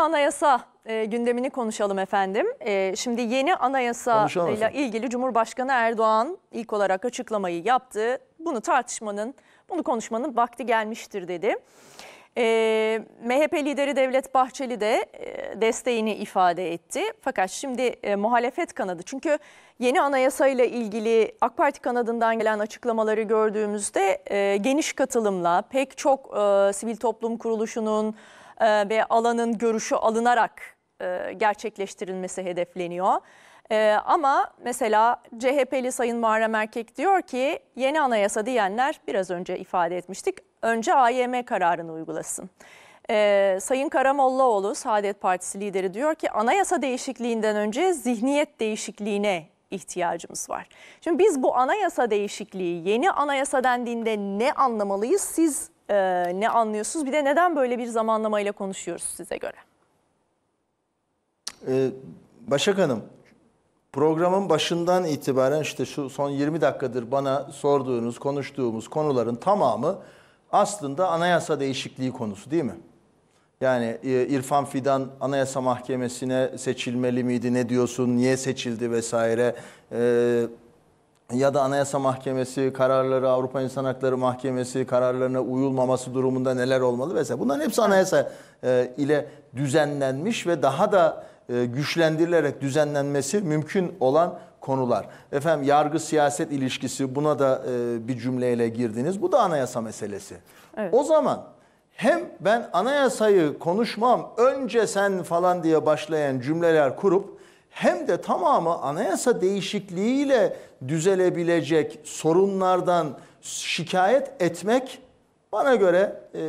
Yeni anayasa e, gündemini konuşalım efendim. E, şimdi yeni anayasa ile ilgili Cumhurbaşkanı Erdoğan ilk olarak açıklamayı yaptı. Bunu tartışmanın, bunu konuşmanın vakti gelmiştir dedi. E, MHP lideri Devlet Bahçeli de e, desteğini ifade etti. Fakat şimdi e, muhalefet kanadı çünkü yeni anayasa ile ilgili AK Parti kanadından gelen açıklamaları gördüğümüzde e, geniş katılımla pek çok e, sivil toplum kuruluşunun e, ve alanın görüşü alınarak e, gerçekleştirilmesi hedefleniyor. E, ama mesela CHP'li Sayın Muharrem Erkek diyor ki yeni anayasa diyenler biraz önce ifade etmiştik. Önce AYM kararını uygulasın. Sayın Karamollaoğlu Saadet Partisi lideri diyor ki anayasa değişikliğinden önce zihniyet değişikliğine ihtiyacımız var. Şimdi biz bu anayasa değişikliği yeni anayasa dendiğinde ne anlamalıyız? Siz e, ne anlıyorsunuz? Bir de neden böyle bir zamanlamayla konuşuyoruz size göre? Ee, Başak Hanım, programın başından itibaren işte şu son 20 dakikadır bana sorduğunuz, konuştuğumuz konuların tamamı aslında anayasa değişikliği konusu değil mi? Yani e, İrfan Fidan Anayasa Mahkemesi'ne seçilmeli miydi, ne diyorsun, niye seçildi vesaire. Ee, ya da Anayasa Mahkemesi kararları, Avrupa İnsan Hakları Mahkemesi kararlarına uyulmaması durumunda neler olmalı vesaire. Bunların hepsi anayasa e, ile düzenlenmiş ve daha da e, güçlendirilerek düzenlenmesi mümkün olan konular. Efendim yargı siyaset ilişkisi buna da e, bir cümleyle girdiniz. Bu da anayasa meselesi. Evet. O zaman hem ben anayasayı konuşmam önce sen falan diye başlayan cümleler kurup hem de tamamı anayasa değişikliğiyle düzelebilecek sorunlardan şikayet etmek bana göre e,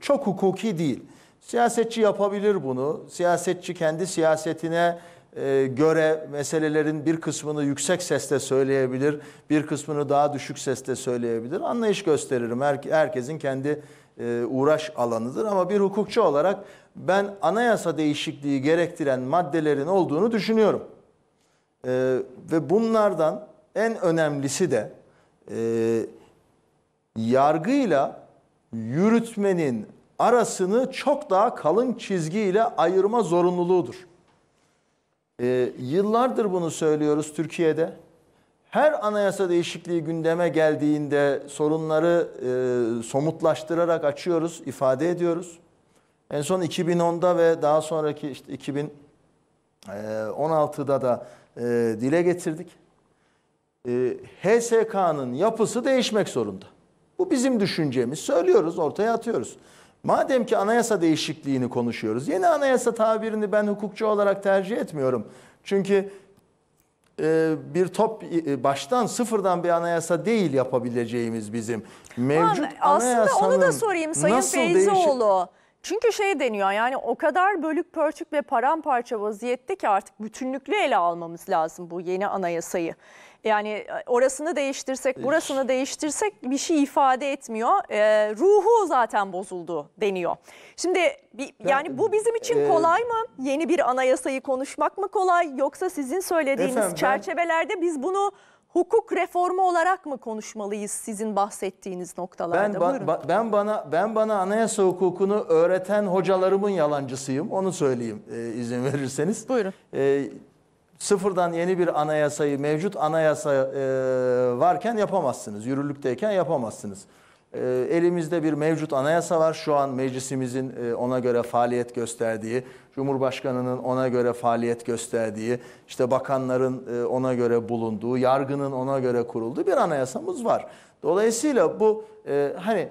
çok hukuki değil. Siyasetçi yapabilir bunu. Siyasetçi kendi siyasetine e, göre meselelerin bir kısmını yüksek sesle söyleyebilir, bir kısmını daha düşük sesle söyleyebilir. Anlayış gösteririm. Her, herkesin kendi e, uğraş alanıdır. Ama bir hukukçu olarak ben anayasa değişikliği gerektiren maddelerin olduğunu düşünüyorum. E, ve bunlardan en önemlisi de e, yargıyla yürütmenin arasını çok daha kalın çizgiyle ayırma zorunluluğudur. E, yıllardır bunu söylüyoruz Türkiye'de her anayasa değişikliği gündeme geldiğinde sorunları e, somutlaştırarak açıyoruz, ifade ediyoruz. En son 2010'da ve daha sonraki işte 2016'da e, da e, dile getirdik. E, HSK'nın yapısı değişmek zorunda. Bu bizim düşüncemiz. Söylüyoruz, ortaya atıyoruz. Madem ki anayasa değişikliğini konuşuyoruz. Yeni anayasa tabirini ben hukukçu olarak tercih etmiyorum. Çünkü e, bir top e, baştan sıfırdan bir anayasa değil yapabileceğimiz bizim mevcut Aman, anayasanın onu da sorayım Sayın nasıl Feyzoğlu. Değişi- çünkü şey deniyor yani o kadar bölük pörçük ve paramparça vaziyette ki artık bütünlüklü ele almamız lazım bu yeni anayasayı. Yani e, orasını değiştirsek, burasını değiştirsek bir şey ifade etmiyor. E, ruhu zaten bozuldu deniyor. Şimdi bir, yani bu bizim için e, kolay mı? Yeni bir anayasayı konuşmak mı kolay? Yoksa sizin söylediğiniz Efendim, ben- çerçevelerde biz bunu hukuk reformu olarak mı konuşmalıyız sizin bahsettiğiniz noktalarda? Ben, ba, ba, ben bana ben bana anayasa hukukunu öğreten hocalarımın yalancısıyım. Onu söyleyeyim e, izin verirseniz. Buyurun. E, sıfırdan yeni bir anayasayı mevcut anayasa e, varken yapamazsınız. Yürürlükteyken yapamazsınız. Ee, elimizde bir mevcut anayasa var. Şu an meclisimizin e, ona göre faaliyet gösterdiği, Cumhurbaşkanı'nın ona göre faaliyet gösterdiği, işte bakanların e, ona göre bulunduğu, yargının ona göre kurulduğu bir anayasamız var. Dolayısıyla bu e, hani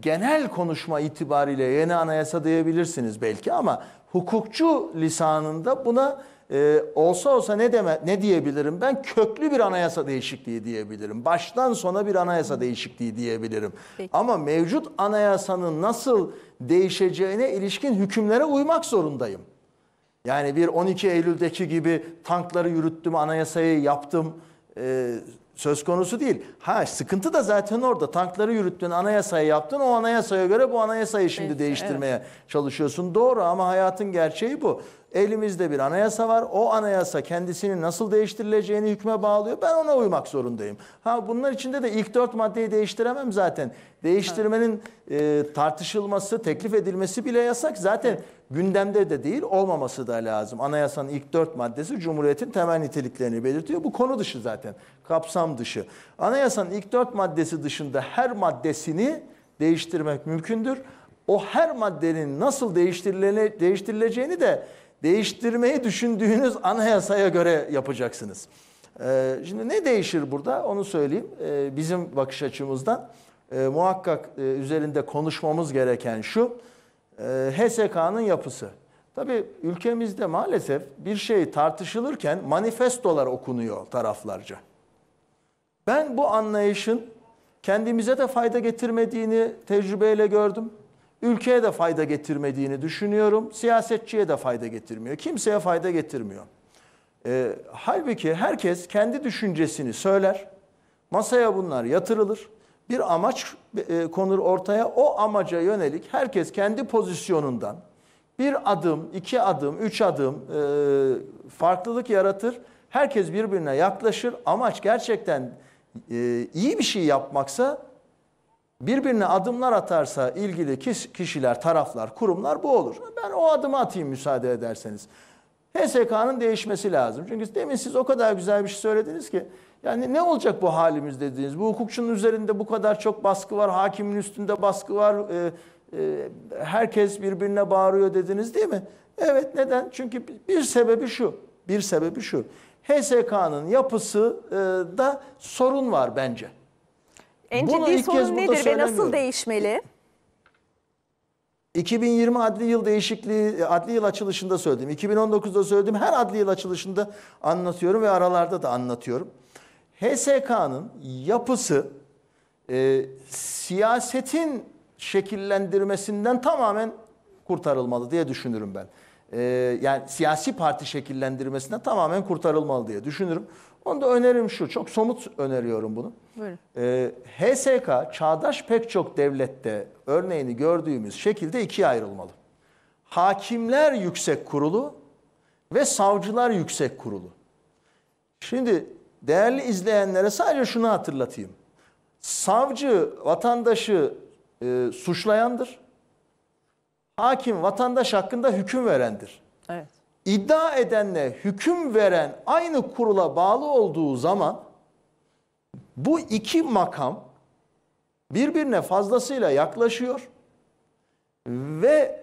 genel konuşma itibariyle yeni anayasa diyebilirsiniz belki ama hukukçu lisanında buna e, olsa olsa ne deme ne diyebilirim ben köklü bir anayasa değişikliği diyebilirim. Baştan sona bir anayasa değişikliği diyebilirim. Peki. Ama mevcut anayasanın nasıl değişeceğine ilişkin hükümlere uymak zorundayım. Yani bir 12 Eylül'deki gibi tankları yürüttüm, anayasayı yaptım e, söz konusu değil. Ha sıkıntı da zaten orada. Tankları yürüttün, anayasayı yaptın. O anayasaya göre bu anayasayı şimdi Peki, değiştirmeye evet. çalışıyorsun. Doğru ama hayatın gerçeği bu. Elimizde bir anayasa var. O anayasa kendisini nasıl değiştirileceğini hükme bağlıyor. Ben ona uymak zorundayım. Ha bunlar içinde de ilk dört maddeyi değiştiremem zaten. Değiştirmenin e, tartışılması, teklif edilmesi bile yasak. Zaten gündemde de değil olmaması da lazım. Anayasanın ilk dört maddesi Cumhuriyet'in temel niteliklerini belirtiyor. Bu konu dışı zaten, kapsam dışı. Anayasanın ilk dört maddesi dışında her maddesini değiştirmek mümkündür. O her maddenin nasıl değiştirileceğini de değiştirmeyi düşündüğünüz anayasaya göre yapacaksınız. Ee, şimdi ne değişir burada onu söyleyeyim. Ee, bizim bakış açımızdan e, muhakkak e, üzerinde konuşmamız gereken şu. E, HSK'nın yapısı. Tabii ülkemizde maalesef bir şey tartışılırken manifestolar okunuyor taraflarca. Ben bu anlayışın kendimize de fayda getirmediğini tecrübeyle gördüm ülkeye de fayda getirmediğini düşünüyorum. Siyasetçiye de fayda getirmiyor. Kimseye fayda getirmiyor. E, halbuki herkes kendi düşüncesini söyler. Masaya bunlar yatırılır. Bir amaç e, konur ortaya. O amaca yönelik herkes kendi pozisyonundan bir adım, iki adım, üç adım e, farklılık yaratır. Herkes birbirine yaklaşır. Amaç gerçekten e, iyi bir şey yapmaksa birbirine adımlar atarsa ilgili kişiler, taraflar, kurumlar bu olur. Ben o adımı atayım müsaade ederseniz. HSK'nın değişmesi lazım. Çünkü demin siz o kadar güzel bir şey söylediniz ki. Yani ne olacak bu halimiz dediniz? Bu hukukçunun üzerinde bu kadar çok baskı var, hakimin üstünde baskı var. E, e, herkes birbirine bağırıyor dediniz değil mi? Evet neden? Çünkü bir sebebi şu. Bir sebebi şu. HSK'nın yapısı e, da sorun var bence. En Bunu ciddi sorun nedir ve nasıl değişmeli? 2020 adli yıl değişikliği, e, adli yıl açılışında söyledim. 2019'da söyledim. Her adli yıl açılışında anlatıyorum ve aralarda da anlatıyorum. HSK'nın yapısı e, siyasetin şekillendirmesinden tamamen kurtarılmalı diye düşünürüm ben. E, yani siyasi parti şekillendirmesinden tamamen kurtarılmalı diye düşünürüm. Onu da önerim şu, çok somut öneriyorum bunu. Ee, HSK çağdaş pek çok devlette örneğini gördüğümüz şekilde ikiye ayrılmalı. Hakimler Yüksek Kurulu ve Savcılar Yüksek Kurulu. Şimdi değerli izleyenlere sadece şunu hatırlatayım. Savcı vatandaşı e, suçlayandır. Hakim vatandaş hakkında hüküm verendir. Evet iddia edenle hüküm veren aynı kurula bağlı olduğu zaman bu iki makam birbirine fazlasıyla yaklaşıyor ve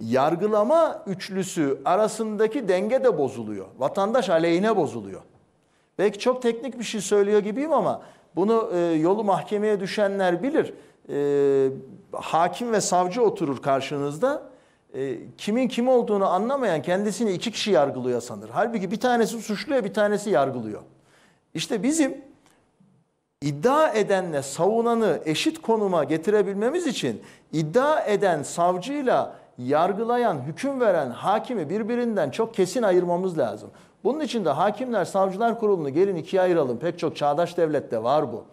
yargılama üçlüsü arasındaki denge de bozuluyor. Vatandaş aleyhine bozuluyor. Belki çok teknik bir şey söylüyor gibiyim ama bunu e, yolu mahkemeye düşenler bilir. E, hakim ve savcı oturur karşınızda e, kimin kim olduğunu anlamayan kendisini iki kişi yargılıyor sanır. Halbuki bir tanesi suçluyor bir tanesi yargılıyor. İşte bizim iddia edenle savunanı eşit konuma getirebilmemiz için iddia eden savcıyla yargılayan, hüküm veren hakimi birbirinden çok kesin ayırmamız lazım. Bunun için de Hakimler Savcılar Kurulu'nu gelin ikiye ayıralım. Pek çok çağdaş devlette var bu.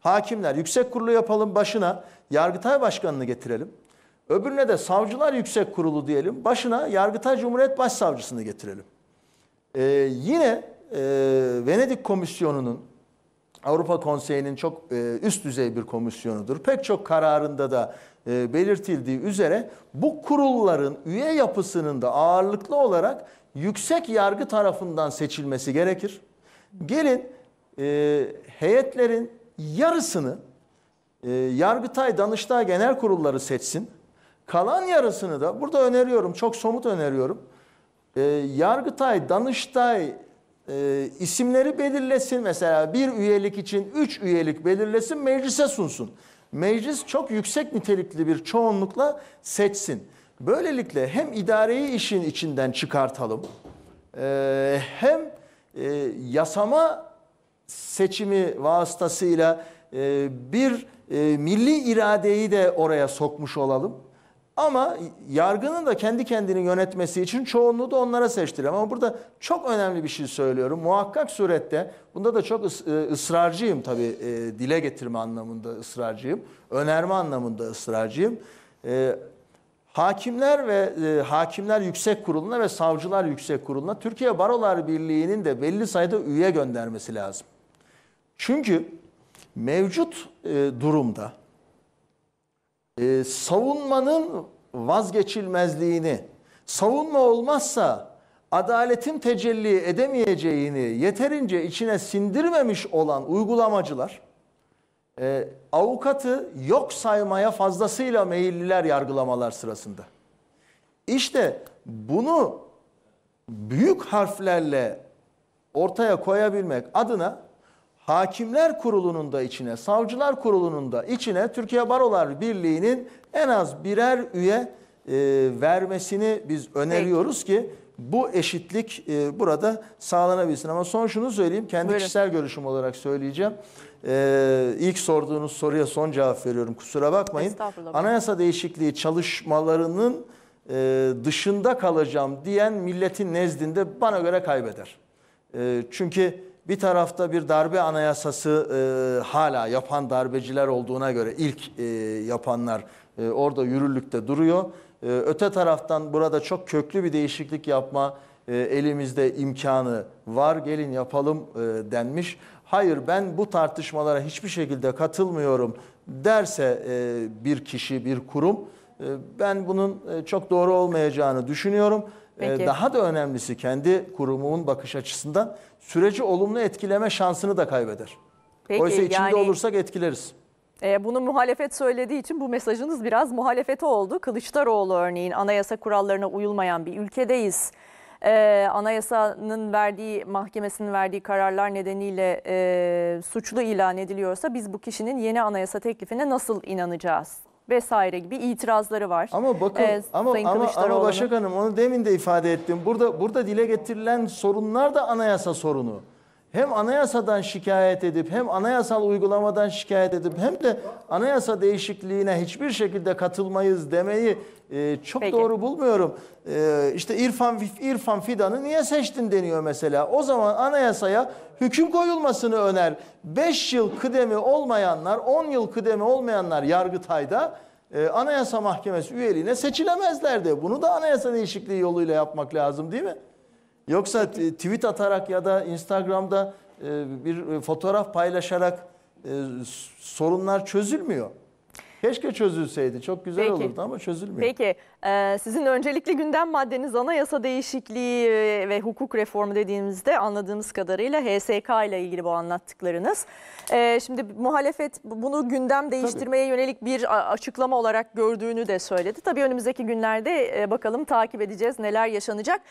Hakimler Yüksek Kurulu yapalım başına, Yargıtay Başkanı'nı getirelim. Öbürüne de savcılar yüksek kurulu diyelim. Başına Yargıtay Cumhuriyet Başsavcısını getirelim. Ee, yine e, Venedik Komisyonu'nun Avrupa Konseyi'nin çok e, üst düzey bir komisyonudur. Pek çok kararında da e, belirtildiği üzere bu kurulların üye yapısının da ağırlıklı olarak yüksek yargı tarafından seçilmesi gerekir. Gelin e, heyetlerin yarısını e, Yargıtay, Danıştay Genel Kurulları seçsin. Kalan yarısını da burada öneriyorum, çok somut öneriyorum. E, Yargıtay, Danıştay e, isimleri belirlesin. Mesela bir üyelik için üç üyelik belirlesin, meclise sunsun. Meclis çok yüksek nitelikli bir çoğunlukla seçsin. Böylelikle hem idareyi işin içinden çıkartalım, e, hem e, yasama seçimi vasıtasıyla e, bir e, milli iradeyi de oraya sokmuş olalım. Ama yargının da kendi kendini yönetmesi için çoğunluğu da onlara seçtirir. Ama burada çok önemli bir şey söylüyorum. Muhakkak surette, bunda da çok e, ısrarcıyım tabii e, dile getirme anlamında ısrarcıyım. Önerme anlamında ısrarcıyım. E, hakimler ve Hakimler Yüksek Kurulu'na ve Savcılar Yüksek Kurulu'na Türkiye Barolar Birliği'nin de belli sayıda üye göndermesi lazım. Çünkü mevcut durumda e, savunmanın vazgeçilmezliğini, savunma olmazsa adaletin tecelli edemeyeceğini yeterince içine sindirmemiş olan uygulamacılar, e, avukatı yok saymaya fazlasıyla meyilliler yargılamalar sırasında. İşte bunu büyük harflerle ortaya koyabilmek adına Hakimler Kurulu'nun da içine, Savcılar Kurulu'nun da içine Türkiye Barolar Birliği'nin en az birer üye e, vermesini biz öneriyoruz Peki. ki bu eşitlik e, burada sağlanabilsin. Ama son şunu söyleyeyim, kendi Buyurun. kişisel görüşüm olarak söyleyeceğim. E, ilk sorduğunuz soruya son cevap veriyorum, kusura bakmayın. Anayasa değişikliği çalışmalarının e, dışında kalacağım diyen milletin nezdinde bana göre kaybeder. E, çünkü bir tarafta bir darbe anayasası e, hala yapan darbeciler olduğuna göre ilk e, yapanlar e, orada yürürlükte duruyor. E, öte taraftan burada çok köklü bir değişiklik yapma e, elimizde imkanı var gelin yapalım e, denmiş. Hayır ben bu tartışmalara hiçbir şekilde katılmıyorum derse e, bir kişi bir kurum e, ben bunun e, çok doğru olmayacağını düşünüyorum. Ee, Peki. Daha da önemlisi kendi kurumumun bakış açısından süreci olumlu etkileme şansını da kaybeder. Peki, Oysa içinde yani, olursak etkileriz. E, bunu muhalefet söylediği için bu mesajınız biraz muhalefete oldu. Kılıçdaroğlu örneğin anayasa kurallarına uyulmayan bir ülkedeyiz. E, anayasanın verdiği, mahkemesinin verdiği kararlar nedeniyle e, suçlu ilan ediliyorsa biz bu kişinin yeni anayasa teklifine nasıl inanacağız? vesaire gibi itirazları var. Ama bakın ee, ama ama, ama Başak Hanım onu demin de ifade ettim. Burada burada dile getirilen sorunlar da anayasa sorunu hem anayasadan şikayet edip hem anayasal uygulamadan şikayet edip hem de anayasa değişikliğine hiçbir şekilde katılmayız demeyi e, çok Peki. doğru bulmuyorum. E, işte İrfan İrfan Fidan'ı niye seçtin deniyor mesela. O zaman anayasaya hüküm koyulmasını öner. 5 yıl kıdemi olmayanlar, 10 yıl kıdemi olmayanlar Yargıtay'da e, Anayasa Mahkemesi üyeliğine seçilemezler de. Bunu da anayasa değişikliği yoluyla yapmak lazım değil mi? Yoksa tweet atarak ya da Instagram'da e, bir fotoğraf paylaşarak e, sorunlar çözülmüyor. Keşke çözülseydi. Çok güzel Peki. olurdu ama çözülmüyor. Peki. Ee, sizin öncelikli gündem maddeniz anayasa değişikliği e, ve hukuk reformu dediğimizde anladığımız kadarıyla HSK ile ilgili bu anlattıklarınız. Ee, şimdi muhalefet bunu gündem değiştirmeye Tabii. yönelik bir açıklama olarak gördüğünü de söyledi. Tabii önümüzdeki günlerde bakalım takip edeceğiz neler yaşanacak.